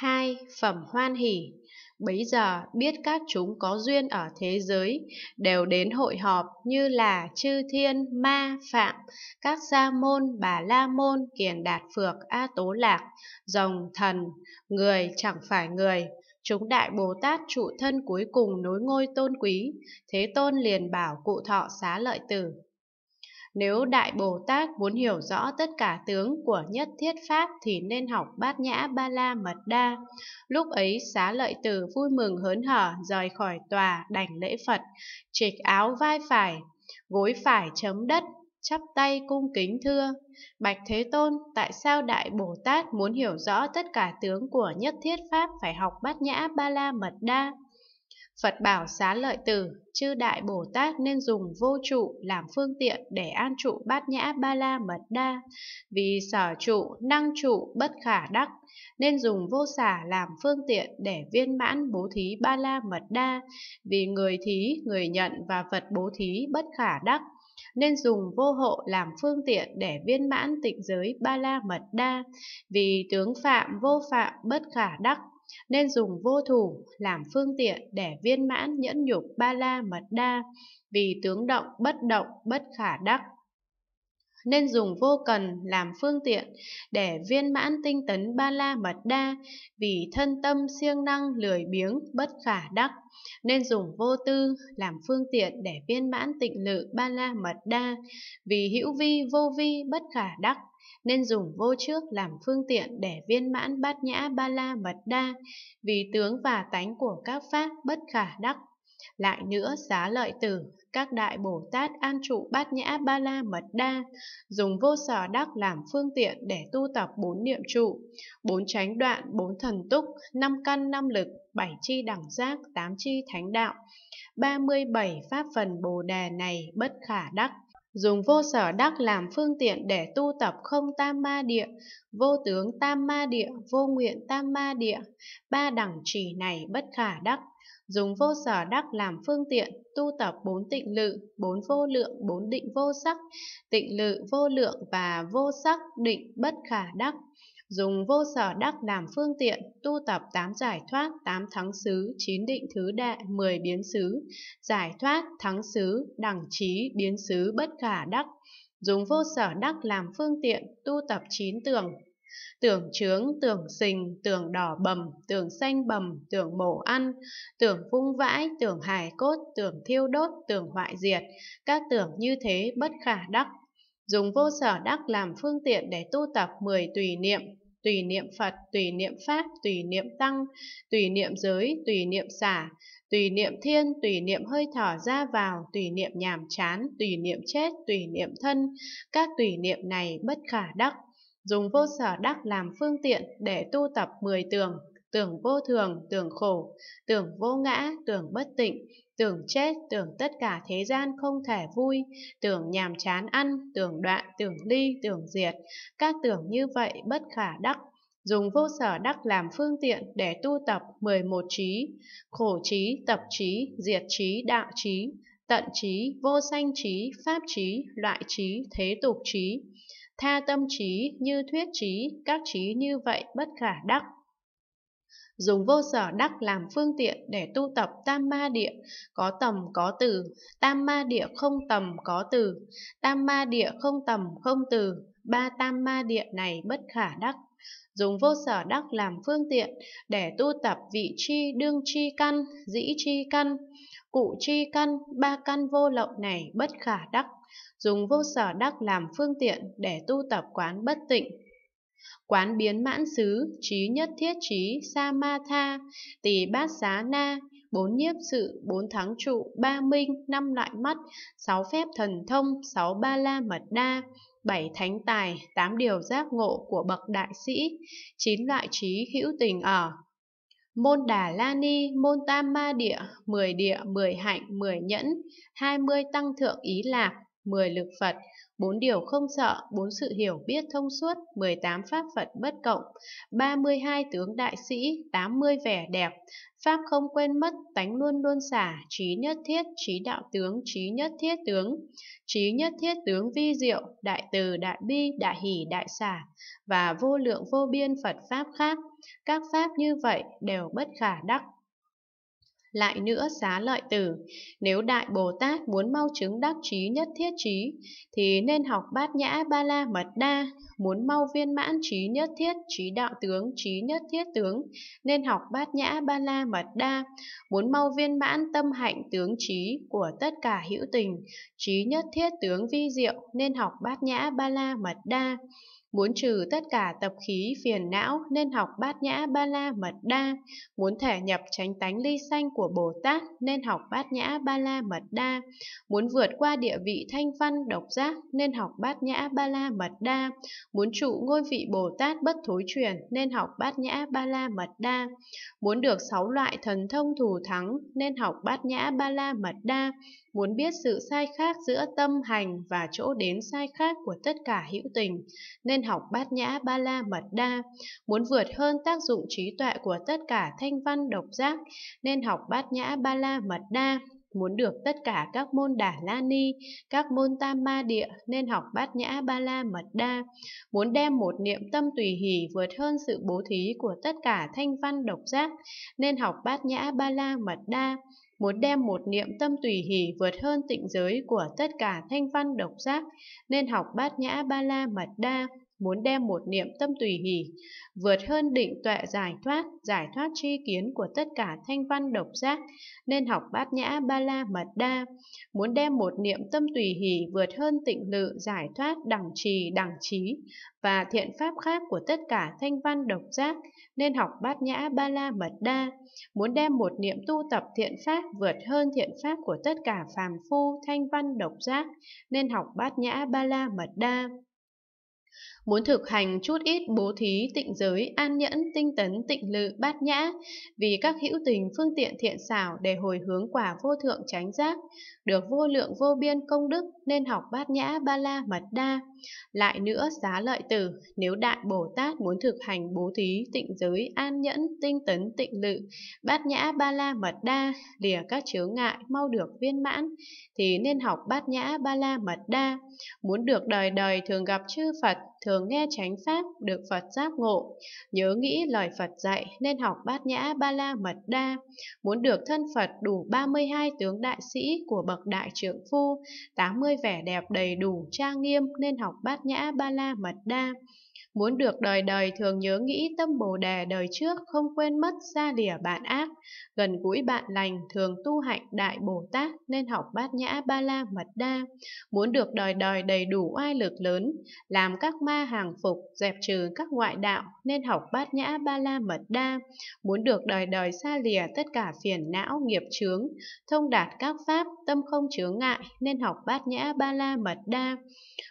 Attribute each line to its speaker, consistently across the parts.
Speaker 1: 2. Phẩm hoan hỷ Bấy giờ biết các chúng có duyên ở thế giới đều đến hội họp như là chư thiên, ma, phạm, các gia môn, bà la môn, kiền đạt phược, a tố lạc, rồng, thần, người chẳng phải người. Chúng đại Bồ Tát trụ thân cuối cùng nối ngôi tôn quý, thế tôn liền bảo cụ thọ xá lợi tử nếu Đại Bồ Tát muốn hiểu rõ tất cả tướng của nhất thiết Pháp thì nên học bát nhã ba la mật đa. Lúc ấy xá lợi tử vui mừng hớn hở rời khỏi tòa đảnh lễ Phật, trịch áo vai phải, gối phải chấm đất, chắp tay cung kính thưa Bạch Thế Tôn, tại sao Đại Bồ Tát muốn hiểu rõ tất cả tướng của nhất thiết Pháp phải học bát nhã ba la mật đa? Phật bảo xá lợi tử, chư Đại Bồ Tát nên dùng vô trụ làm phương tiện để an trụ bát nhã ba la mật đa, vì sở trụ, năng trụ, bất khả đắc, nên dùng vô xả làm phương tiện để viên mãn bố thí ba la mật đa, vì người thí, người nhận và vật bố thí bất khả đắc, nên dùng vô hộ làm phương tiện để viên mãn tịnh giới ba la mật đa, vì tướng phạm vô phạm bất khả đắc nên dùng vô thủ làm phương tiện để viên mãn nhẫn nhục ba la mật đa, vì tướng động bất động bất khả đắc. Nên dùng vô cần làm phương tiện để viên mãn tinh tấn ba la mật đa, vì thân tâm siêng năng lười biếng bất khả đắc. Nên dùng vô tư làm phương tiện để viên mãn tịnh lự ba la mật đa, vì hữu vi vô vi bất khả đắc nên dùng vô trước làm phương tiện để viên mãn bát nhã ba la mật đa, vì tướng và tánh của các pháp bất khả đắc. Lại nữa xá lợi tử, các đại Bồ Tát an trụ bát nhã ba la mật đa, dùng vô sở đắc làm phương tiện để tu tập bốn niệm trụ, bốn chánh đoạn, bốn thần túc, năm căn năm lực, bảy chi đẳng giác, tám chi thánh đạo. 37 pháp phần Bồ Đề này bất khả đắc dùng vô sở đắc làm phương tiện để tu tập không tam ma địa, vô tướng tam ma địa, vô nguyện tam ma địa, ba đẳng trì này bất khả đắc. Dùng vô sở đắc làm phương tiện, tu tập bốn tịnh lự, bốn vô lượng, bốn định vô sắc, tịnh lự vô lượng và vô sắc định bất khả đắc dùng vô sở đắc làm phương tiện, tu tập tám giải thoát, tám thắng xứ, chín định thứ đệ, mười biến xứ, giải thoát, thắng xứ, đẳng trí, biến xứ bất khả đắc, dùng vô sở đắc làm phương tiện, tu tập chín tường, tưởng trướng, tưởng sình, tưởng đỏ bầm, tưởng xanh bầm, tưởng mổ ăn, tưởng vung vãi, tưởng hài cốt, tưởng thiêu đốt, tưởng hoại diệt, các tưởng như thế bất khả đắc, dùng vô sở đắc làm phương tiện để tu tập 10 tùy niệm, tùy niệm Phật, tùy niệm Pháp, tùy niệm Tăng, tùy niệm giới, tùy niệm xả, tùy niệm thiên, tùy niệm hơi thở ra vào, tùy niệm nhàm chán, tùy niệm chết, tùy niệm thân, các tùy niệm này bất khả đắc. Dùng vô sở đắc làm phương tiện để tu tập 10 tường, tưởng vô thường, tưởng khổ, tưởng vô ngã, tưởng bất tịnh, tưởng chết, tưởng tất cả thế gian không thể vui, tưởng nhàm chán ăn, tưởng đoạn, tưởng ly, tưởng diệt, các tưởng như vậy bất khả đắc, dùng vô sở đắc làm phương tiện để tu tập 11 trí, khổ trí, tập trí, diệt trí, đạo trí, tận trí, vô sanh trí, pháp trí, loại trí, thế tục trí, tha tâm trí, như thuyết trí, các trí như vậy bất khả đắc dùng vô sở đắc làm phương tiện để tu tập tam ma địa có tầm có từ tam ma địa không tầm có từ tam ma địa không tầm không từ ba tam ma địa này bất khả đắc dùng vô sở đắc làm phương tiện để tu tập vị chi đương chi căn dĩ chi căn cụ chi căn ba căn vô lậu này bất khả đắc dùng vô sở đắc làm phương tiện để tu tập quán bất tịnh Quán biến mãn xứ, trí nhất thiết trí, sa ma tha, tỳ bát xá na, bốn nhiếp sự, bốn thắng trụ, ba minh, năm loại mắt, sáu phép thần thông, sáu ba la mật đa, bảy thánh tài, tám điều giác ngộ của bậc đại sĩ, chín loại trí hữu tình ở. Môn Đà La Ni, môn Tam Ma Địa, mười địa, mười hạnh, mười nhẫn, hai mươi tăng thượng ý lạc, 10 lực Phật, 4 điều không sợ, 4 sự hiểu biết thông suốt, 18 pháp Phật bất cộng, 32 tướng đại sĩ, 80 vẻ đẹp, pháp không quên mất, tánh luôn luôn xả, trí nhất thiết, trí đạo tướng, trí nhất thiết tướng, trí nhất thiết tướng vi diệu, đại từ, đại bi, đại hỷ, đại xả, và vô lượng vô biên Phật pháp khác. Các pháp như vậy đều bất khả đắc, lại nữa xá lợi tử. Nếu Đại Bồ Tát muốn mau chứng đắc trí nhất thiết trí, thì nên học bát nhã ba la mật đa, muốn mau viên mãn trí nhất thiết trí đạo tướng trí nhất thiết tướng nên học bát nhã ba la mật đa muốn mau viên mãn tâm hạnh tướng trí của tất cả hữu tình trí nhất thiết tướng vi diệu nên học bát nhã ba la mật đa Muốn trừ tất cả tập khí phiền não nên học bát nhã ba la mật đa. Muốn thể nhập tránh tánh ly sanh của Bồ Tát nên học bát nhã ba la mật đa. Muốn vượt qua địa vị thanh văn độc giác nên học bát nhã ba la mật đa. Muốn trụ ngôi vị Bồ Tát bất thối chuyển nên học bát nhã ba la mật đa. Muốn được sáu loại thần thông thù thắng nên học bát nhã ba la mật đa muốn biết sự sai khác giữa tâm hành và chỗ đến sai khác của tất cả hữu tình, nên học bát nhã ba la mật đa, muốn vượt hơn tác dụng trí tuệ của tất cả thanh văn độc giác, nên học bát nhã ba la mật đa, muốn được tất cả các môn đà la ni, các môn tam ma địa nên học bát nhã ba la mật đa, muốn đem một niệm tâm tùy hỷ vượt hơn sự bố thí của tất cả thanh văn độc giác nên học bát nhã ba la mật đa, muốn đem một niệm tâm tùy hỷ vượt hơn tịnh giới của tất cả thanh văn độc giác, nên học bát nhã ba la mật đa, muốn đem một niệm tâm tùy hỷ, vượt hơn định tuệ giải thoát, giải thoát tri kiến của tất cả thanh văn độc giác, nên học bát nhã ba la mật đa, muốn đem một niệm tâm tùy hỷ vượt hơn tịnh lự, giải thoát đẳng trì, đẳng trí và thiện pháp khác của tất cả thanh văn độc giác, nên học bát nhã ba la mật đa, muốn đem một niệm tu tập thiện pháp vượt hơn thiện pháp của tất cả phàm phu thanh văn độc giác, nên học bát nhã ba la mật đa muốn thực hành chút ít bố thí tịnh giới an nhẫn tinh tấn tịnh lự bát nhã vì các hữu tình phương tiện thiện xảo để hồi hướng quả vô thượng chánh giác được vô lượng vô biên công đức nên học bát nhã ba la mật đa lại nữa giá lợi tử nếu đại bồ tát muốn thực hành bố thí tịnh giới an nhẫn tinh tấn tịnh lự bát nhã ba la mật đa lìa các chướng ngại mau được viên mãn thì nên học bát nhã ba la mật đa muốn được đời đời thường gặp chư phật thường nghe chánh pháp được Phật giác ngộ, nhớ nghĩ lời Phật dạy nên học bát nhã ba la mật đa, muốn được thân Phật đủ 32 tướng đại sĩ của bậc đại trưởng phu, 80 vẻ đẹp đầy đủ trang nghiêm nên học bát nhã ba la mật đa. Muốn được đời đời thường nhớ nghĩ tâm bồ đề đời trước không quên mất ra lìa bạn ác, gần gũi bạn lành thường tu hạnh đại Bồ Tát nên học bát nhã ba la mật đa. Muốn được đời đời đầy đủ oai lực lớn, làm các ma hàng phục, dẹp trừ các ngoại đạo nên học bát nhã ba la mật đa. Muốn được đời đời xa lìa tất cả phiền não nghiệp chướng, thông đạt các pháp tâm không chướng ngại nên học bát nhã ba la mật đa.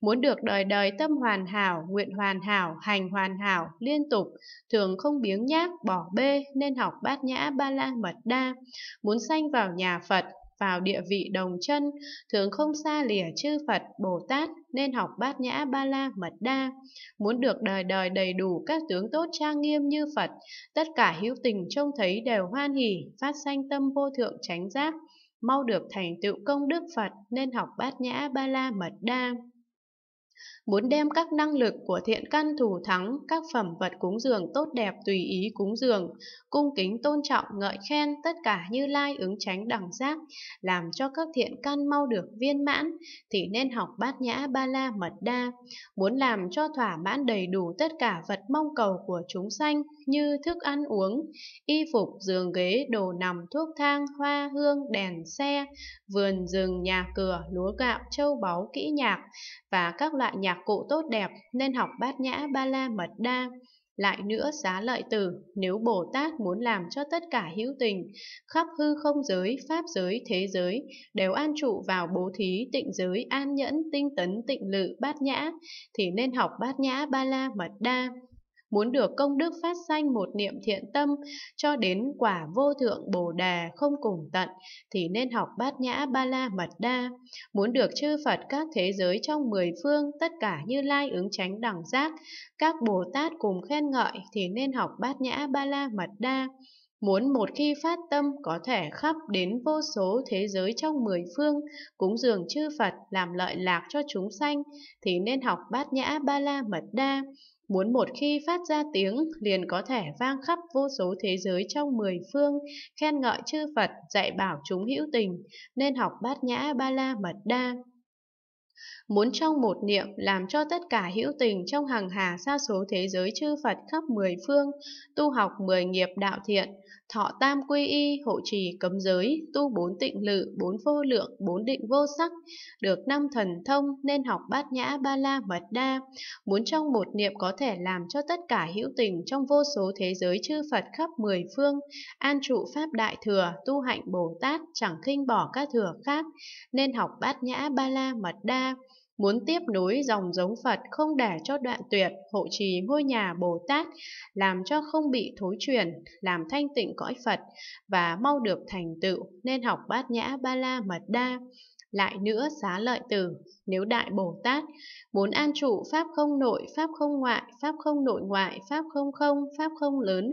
Speaker 1: Muốn được đời đời tâm hoàn hảo, nguyện hoàn hảo hảo, hành hoàn hảo, liên tục, thường không biếng nhác, bỏ bê, nên học bát nhã ba la mật đa, muốn sanh vào nhà Phật, vào địa vị đồng chân, thường không xa lìa chư Phật, Bồ Tát, nên học bát nhã ba la mật đa. Muốn được đời đời đầy đủ các tướng tốt trang nghiêm như Phật, tất cả hữu tình trông thấy đều hoan hỷ, phát sanh tâm vô thượng tránh giác, mau được thành tựu công đức Phật nên học bát nhã ba la mật đa muốn đem các năng lực của thiện căn thủ thắng, các phẩm vật cúng dường tốt đẹp tùy ý cúng dường, cung kính tôn trọng ngợi khen tất cả như lai ứng tránh đẳng giác, làm cho các thiện căn mau được viên mãn, thì nên học bát nhã ba la mật đa, muốn làm cho thỏa mãn đầy đủ tất cả vật mong cầu của chúng sanh như thức ăn uống, y phục, giường ghế, đồ nằm, thuốc thang, hoa hương, đèn xe, vườn rừng, nhà cửa, lúa gạo, châu báu, kỹ nhạc và các loại lại nhạc cụ tốt đẹp nên học bát nhã ba la mật đa. Lại nữa xá lợi tử, nếu Bồ Tát muốn làm cho tất cả hữu tình, khắp hư không giới, pháp giới, thế giới, đều an trụ vào bố thí, tịnh giới, an nhẫn, tinh tấn, tịnh lự, bát nhã, thì nên học bát nhã ba la mật đa muốn được công đức phát sanh một niệm thiện tâm cho đến quả vô thượng bồ đà không cùng tận thì nên học bát nhã ba la mật đa. Muốn được chư Phật các thế giới trong mười phương tất cả như lai ứng tránh đẳng giác, các Bồ Tát cùng khen ngợi thì nên học bát nhã ba la mật đa. Muốn một khi phát tâm có thể khắp đến vô số thế giới trong mười phương, cúng dường chư Phật làm lợi lạc cho chúng sanh, thì nên học bát nhã ba la mật đa. Muốn một khi phát ra tiếng liền có thể vang khắp vô số thế giới trong mười phương, khen ngợi chư Phật, dạy bảo chúng hữu tình, nên học bát nhã ba la mật đa. Muốn trong một niệm làm cho tất cả hữu tình trong hàng hà xa số thế giới chư Phật khắp mười phương, tu học mười nghiệp đạo thiện, thọ tam quy y, hộ trì cấm giới, tu bốn tịnh lự, bốn vô lượng, bốn định vô sắc, được năm thần thông nên học bát nhã ba la mật đa. Muốn trong một niệm có thể làm cho tất cả hữu tình trong vô số thế giới chư Phật khắp mười phương, an trụ pháp đại thừa, tu hạnh Bồ Tát, chẳng khinh bỏ các thừa khác, nên học bát nhã ba la mật đa muốn tiếp nối dòng giống Phật không để cho đoạn tuyệt, hộ trì ngôi nhà Bồ Tát, làm cho không bị thối truyền, làm thanh tịnh cõi Phật và mau được thành tựu nên học bát nhã ba la mật đa lại nữa xá lợi tử nếu đại bồ tát muốn an trụ pháp không nội pháp không ngoại pháp không nội ngoại pháp không không pháp không lớn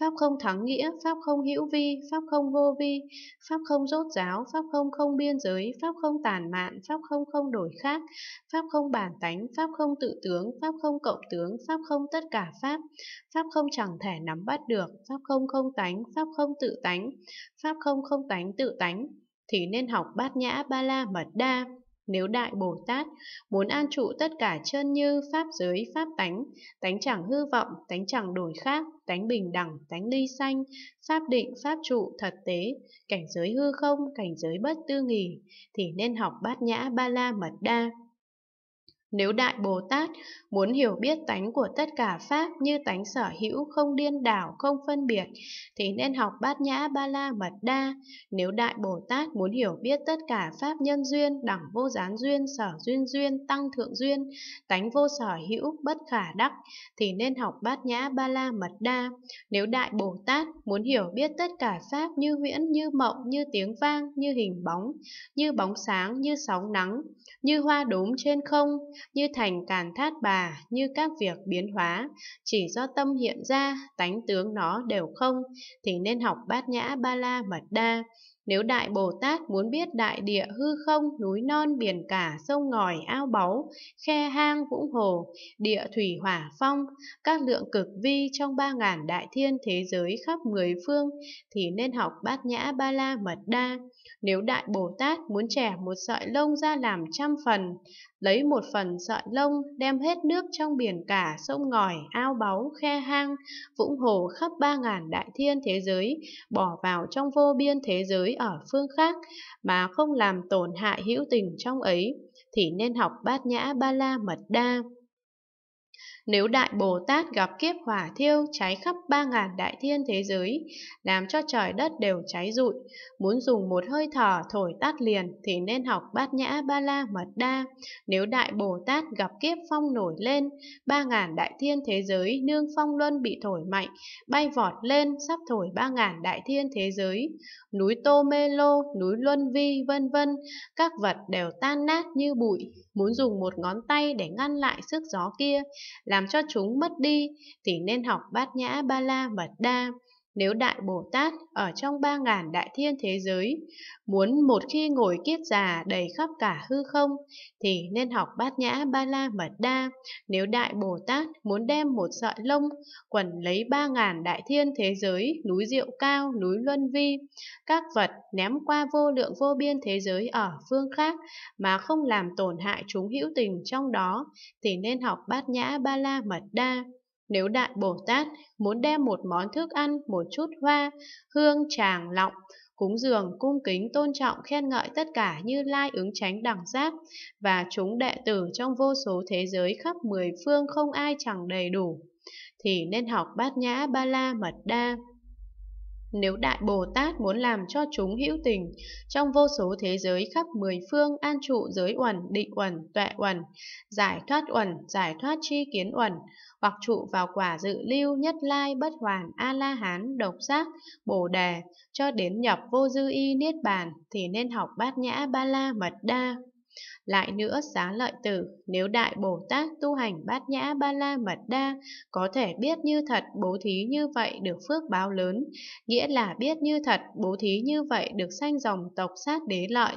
Speaker 1: pháp không thắng nghĩa pháp không hữu vi pháp không vô vi pháp không rốt giáo pháp không không biên giới pháp không tàn mạn pháp không không đổi khác pháp không bản tánh pháp không tự tướng pháp không cộng tướng pháp không tất cả pháp pháp không chẳng thể nắm bắt được pháp không không tánh pháp không tự tánh pháp không không tánh tự tánh thì nên học bát nhã ba la mật đa. Nếu Đại Bồ Tát muốn an trụ tất cả chân như pháp giới, pháp tánh, tánh chẳng hư vọng, tánh chẳng đổi khác, tánh bình đẳng, tánh ly xanh, pháp định, pháp trụ, thật tế, cảnh giới hư không, cảnh giới bất tư nghỉ, thì nên học bát nhã ba la mật đa. Nếu Đại Bồ Tát muốn hiểu biết tánh của tất cả Pháp như tánh sở hữu không điên đảo, không phân biệt, thì nên học Bát Nhã Ba La Mật Đa. Nếu Đại Bồ Tát muốn hiểu biết tất cả Pháp nhân duyên, đẳng vô gián duyên, sở duyên duyên, tăng thượng duyên, tánh vô sở hữu, bất khả đắc, thì nên học Bát Nhã Ba La Mật Đa. Nếu Đại Bồ Tát muốn hiểu biết tất cả Pháp như huyễn, như mộng, như tiếng vang, như hình bóng, như bóng sáng, như sóng nắng, như hoa đốm trên không, như thành càn thát bà, như các việc biến hóa, chỉ do tâm hiện ra, tánh tướng nó đều không, thì nên học bát nhã ba la mật đa. Nếu Đại Bồ Tát muốn biết đại địa hư không, núi non, biển cả, sông ngòi, ao báu, khe hang, vũng hồ, địa thủy hỏa phong, các lượng cực vi trong ba ngàn đại thiên thế giới khắp mười phương, thì nên học bát nhã ba la mật đa. Nếu Đại Bồ Tát muốn trẻ một sợi lông ra làm trăm phần, lấy một phần sợi lông đem hết nước trong biển cả sông ngòi ao báu khe hang vũng hồ khắp ba ngàn đại thiên thế giới bỏ vào trong vô biên thế giới ở phương khác mà không làm tổn hại hữu tình trong ấy thì nên học bát nhã ba la mật đa nếu Đại Bồ Tát gặp kiếp hỏa thiêu cháy khắp ba ngàn đại thiên thế giới, làm cho trời đất đều cháy rụi, muốn dùng một hơi thở thổi tắt liền thì nên học bát nhã ba la mật đa. Nếu Đại Bồ Tát gặp kiếp phong nổi lên, ba ngàn đại thiên thế giới nương phong luân bị thổi mạnh, bay vọt lên sắp thổi ba ngàn đại thiên thế giới. Núi Tô Mê Lô, núi Luân Vi, vân vân, các vật đều tan nát như bụi, muốn dùng một ngón tay để ngăn lại sức gió kia làm cho chúng mất đi thì nên học bát nhã ba la mật đa nếu Đại Bồ Tát ở trong ba ngàn đại thiên thế giới muốn một khi ngồi kiết già đầy khắp cả hư không thì nên học bát nhã ba la mật đa. Nếu Đại Bồ Tát muốn đem một sợi lông quần lấy ba ngàn đại thiên thế giới núi Diệu Cao, núi Luân Vi, các vật ném qua vô lượng vô biên thế giới ở phương khác mà không làm tổn hại chúng hữu tình trong đó thì nên học bát nhã ba la mật đa. Nếu Đại Bồ Tát muốn đem một món thức ăn, một chút hoa, hương, tràng, lọng, cúng dường, cung kính, tôn trọng, khen ngợi tất cả như lai ứng tránh đẳng giác và chúng đệ tử trong vô số thế giới khắp mười phương không ai chẳng đầy đủ, thì nên học bát nhã ba la mật đa. Nếu Đại Bồ Tát muốn làm cho chúng hữu tình, trong vô số thế giới khắp mười phương an trụ giới uẩn, định uẩn, tuệ uẩn, giải thoát uẩn, giải thoát chi kiến uẩn, hoặc trụ vào quả dự lưu nhất lai bất hoàn A-la-hán độc giác bồ đề cho đến nhập vô dư y niết bàn thì nên học bát nhã ba la mật đa lại nữa xá lợi tử, nếu Đại Bồ Tát tu hành bát nhã ba la mật đa, có thể biết như thật bố thí như vậy được phước báo lớn, nghĩa là biết như thật bố thí như vậy được sanh dòng tộc sát đế lợi,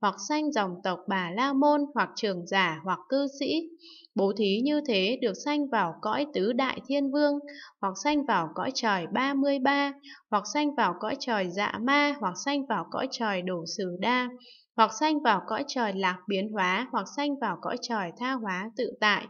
Speaker 1: hoặc sanh dòng tộc bà la môn, hoặc trường giả, hoặc cư sĩ. Bố thí như thế được sanh vào cõi tứ đại thiên vương, hoặc sanh vào cõi trời 33, hoặc sanh vào cõi trời dạ ma, hoặc sanh vào cõi trời đổ sử đa, hoặc sanh vào cõi trời lạc biến hóa, hoặc sanh vào cõi trời tha hóa tự tại.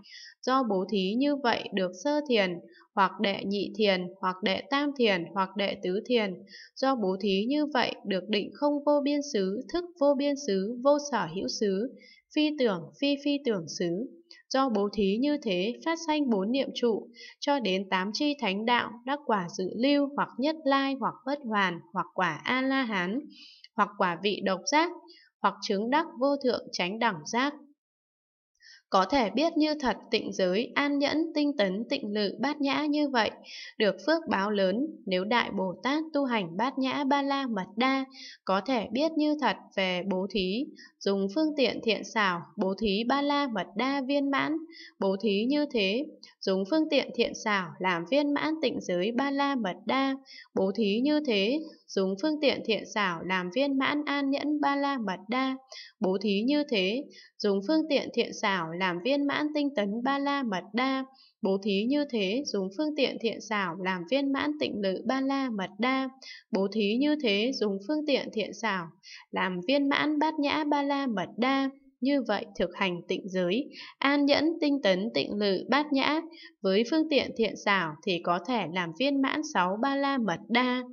Speaker 1: Do bố thí như vậy được sơ thiền, hoặc đệ nhị thiền, hoặc đệ tam thiền, hoặc đệ tứ thiền. Do bố thí như vậy được định không vô biên xứ, thức vô biên xứ, vô sở hữu xứ, phi tưởng, phi phi tưởng xứ. Do bố thí như thế phát sanh bốn niệm trụ, cho đến tám chi thánh đạo đắc quả dự lưu hoặc nhất lai hoặc bất hoàn hoặc quả A-la-hán, hoặc quả vị độc giác, hoặc chứng đắc vô thượng chánh đẳng giác. Có thể biết như thật tịnh giới, an nhẫn, tinh tấn, tịnh lự, bát nhã như vậy, được phước báo lớn nếu Đại Bồ Tát tu hành bát nhã ba la mật đa, có thể biết như thật về bố thí, dùng phương tiện thiện xảo, bố thí ba la mật đa viên mãn, bố thí như thế, dùng phương tiện thiện xảo làm viên mãn tịnh giới ba la mật đa, bố thí như thế, dùng phương tiện thiện xảo làm viên mãn an nhẫn ba la mật đa, bố thí như thế, dùng phương tiện thiện xảo làm viên mãn tinh tấn ba la mật đa, bố thí như thế dùng phương tiện thiện xảo làm viên mãn tịnh lự ba la mật đa, bố thí như thế dùng phương tiện thiện xảo làm viên mãn bát nhã ba la mật đa. Như vậy thực hành tịnh giới, an nhẫn tinh tấn tịnh lự bát nhã, với phương tiện thiện xảo thì có thể làm viên mãn sáu ba la mật đa.